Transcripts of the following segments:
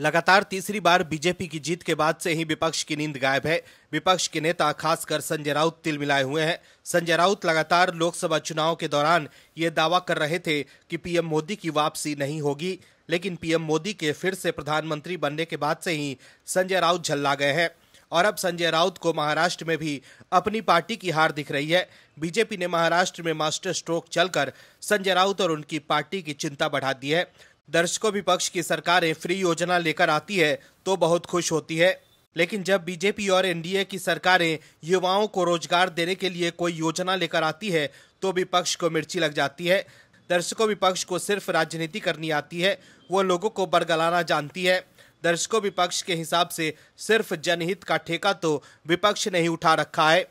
लगातार तीसरी बार बीजेपी की जीत के बाद से ही विपक्ष की नींद गायब है विपक्ष के नेता खासकर संजय राउत तिल मिलाए हुए हैं संजय राउत लगातार लोकसभा चुनाव के दौरान ये दावा कर रहे थे कि पीएम मोदी की वापसी नहीं होगी लेकिन पीएम मोदी के फिर से प्रधानमंत्री बनने के बाद से ही संजय राउत झल्ला गए हैं और अब संजय राउत को महाराष्ट्र में भी अपनी पार्टी की हार दिख रही है बीजेपी ने महाराष्ट्र में मास्टर स्ट्रोक चलकर संजय राउत और उनकी पार्टी की चिंता बढ़ा दी है दर्शकों विपक्ष की सरकारें फ्री योजना लेकर आती है तो बहुत खुश होती है लेकिन जब बीजेपी और एनडीए की सरकारें युवाओं को रोजगार देने के लिए कोई योजना लेकर आती है तो विपक्ष को मिर्ची लग जाती है दर्शकों विपक्ष को सिर्फ राजनीति करनी आती है वो लोगों को बरगलाना जानती है दर्शकों विपक्ष के हिसाब से सिर्फ जनहित का ठेका तो विपक्ष ने ही उठा रखा है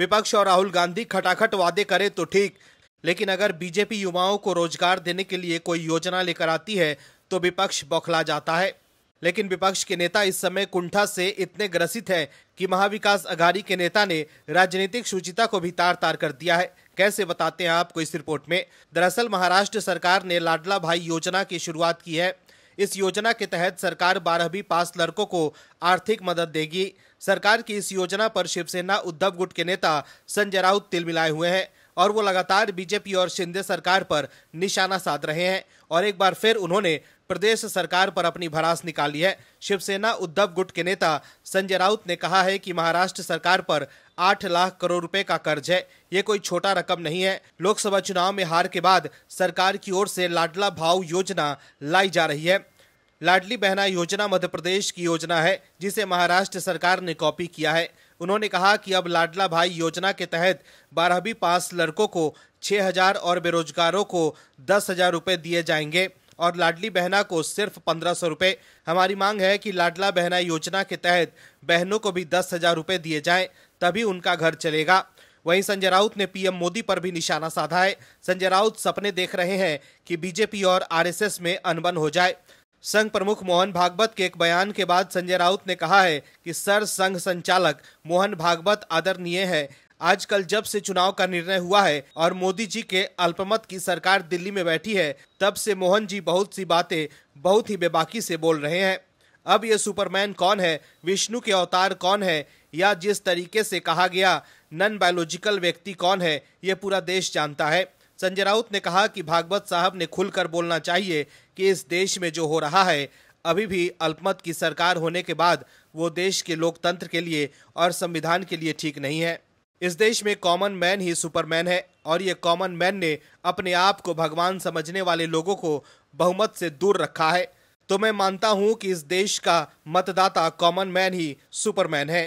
विपक्ष और राहुल गांधी खटाखट वादे करे तो ठीक लेकिन अगर बीजेपी युवाओं को रोजगार देने के लिए कोई योजना लेकर आती है तो विपक्ष बौखला जाता है लेकिन विपक्ष के नेता इस समय कुंठा से इतने ग्रसित हैं कि महाविकास अघाड़ी के नेता ने राजनीतिक शुचिता को भी तार तार कर दिया है कैसे बताते हैं आपको इस रिपोर्ट में दरअसल महाराष्ट्र सरकार ने लाडला भाई योजना की शुरुआत की है इस योजना के तहत सरकार बारहवीं पास लड़कों को आर्थिक मदद देगी सरकार की इस योजना पर शिवसेना उद्धव गुट के नेता संजय राउत तिलमिलाए हुए हैं और वो लगातार बीजेपी और शिंदे सरकार पर निशाना साध रहे हैं और एक बार फिर उन्होंने प्रदेश सरकार पर अपनी भरास निकाली है शिवसेना उद्धव गुट के नेता संजय राउत ने कहा है कि महाराष्ट्र सरकार पर आठ लाख करोड़ रुपए का कर्ज है ये कोई छोटा रकम नहीं है लोकसभा चुनाव में हार के बाद सरकार की ओर से लाडला भाव योजना लाई जा रही है लाडली बहना योजना मध्य प्रदेश की योजना है जिसे महाराष्ट्र सरकार ने कॉपी किया है उन्होंने कहा कि अब लाडला भाई योजना के तहत बारहवीं पास लड़कों को हजार और बेरोजगारों को दस हजार रुपये दिए जाएंगे और लाडली बहना को सिर्फ पंद्रह सौ रुपये हमारी मांग है कि लाडला बहना योजना के तहत बहनों को भी दस हजार रुपये दिए जाएं तभी उनका घर चलेगा वहीं संजय राउत ने पीएम मोदी पर भी निशाना साधा है संजय राउत सपने देख रहे हैं कि बीजेपी और आरएसएस में अनबन हो जाए संघ प्रमुख मोहन भागवत के एक बयान के बाद संजय राउत ने कहा है कि सर संघ संचालक मोहन भागवत आदरणीय है आजकल जब से चुनाव का निर्णय हुआ है और मोदी जी के अल्पमत की सरकार दिल्ली में बैठी है तब से मोहन जी बहुत सी बातें बहुत ही बेबाकी से बोल रहे हैं अब ये सुपरमैन कौन है विष्णु के अवतार कौन है या जिस तरीके से कहा गया नन बायोलॉजिकल व्यक्ति कौन है ये पूरा देश जानता है संजय राउत ने कहा कि भागवत साहब ने खुलकर बोलना चाहिए कि इस देश में जो हो रहा है अभी भी अल्पमत की सरकार होने के बाद वो देश के लोकतंत्र के लिए और संविधान के लिए ठीक नहीं है इस देश में कॉमन मैन ही सुपरमैन है और ये कॉमन मैन ने अपने आप को भगवान समझने वाले लोगों को बहुमत से दूर रखा है तो मैं मानता हूँ कि इस देश का मतदाता कॉमन मैन ही सुपरमैन है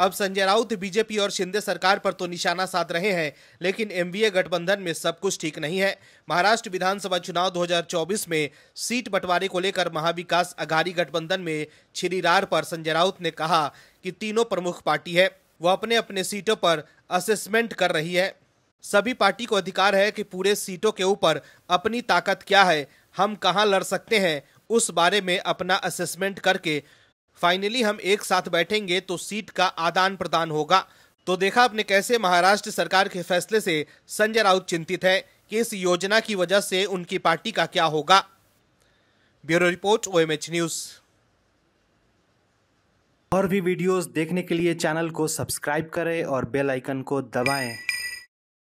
अब संजय राउत बीजेपी और शिंदे सरकार पर तो निशाना साध रहे हैं लेकिन एमवीए गठबंधन में सब कुछ ठीक नहीं है महाराष्ट्र विधानसभा चुनाव 2024 में सीट बंटवारे को लेकर महाविकास अघाड़ी गठबंधन में रार पर संजय राउत ने कहा कि तीनों प्रमुख पार्टी है वो अपने अपने सीटों पर असेसमेंट कर रही है सभी पार्टी को अधिकार है कि पूरे सीटों के ऊपर अपनी ताकत क्या है हम कहाँ लड़ सकते हैं उस बारे में अपना असेसमेंट करके फाइनली हम एक साथ बैठेंगे तो सीट का आदान प्रदान होगा तो देखा आपने कैसे महाराष्ट्र सरकार के फैसले से संजय राउत चिंतित है कि इस योजना की वजह से उनकी पार्टी का क्या होगा ब्यूरो रिपोर्ट ओ न्यूज और भी वीडियोस देखने के लिए चैनल को सब्सक्राइब करें और बेल आइकन को दबाएं